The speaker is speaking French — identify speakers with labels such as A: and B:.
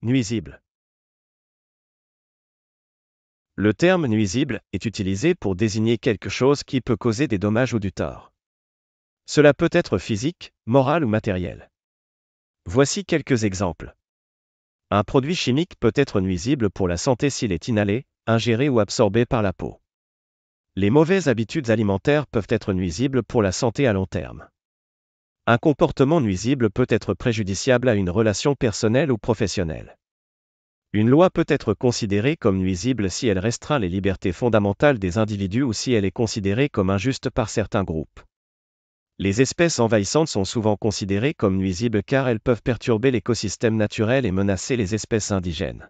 A: Nuisible. Le
B: terme nuisible est utilisé pour désigner quelque chose qui peut causer des dommages ou du tort. Cela peut être physique, moral ou matériel. Voici quelques exemples. Un produit chimique peut être nuisible pour la santé s'il est inhalé, ingéré ou absorbé par la peau. Les mauvaises habitudes alimentaires peuvent être nuisibles pour la santé à long terme. Un comportement nuisible peut être préjudiciable à une relation personnelle ou professionnelle. Une loi peut être considérée comme nuisible si elle restreint les libertés fondamentales des individus ou si elle est considérée comme injuste par certains groupes. Les espèces envahissantes sont souvent considérées comme nuisibles car elles peuvent perturber l'écosystème naturel et menacer les espèces indigènes.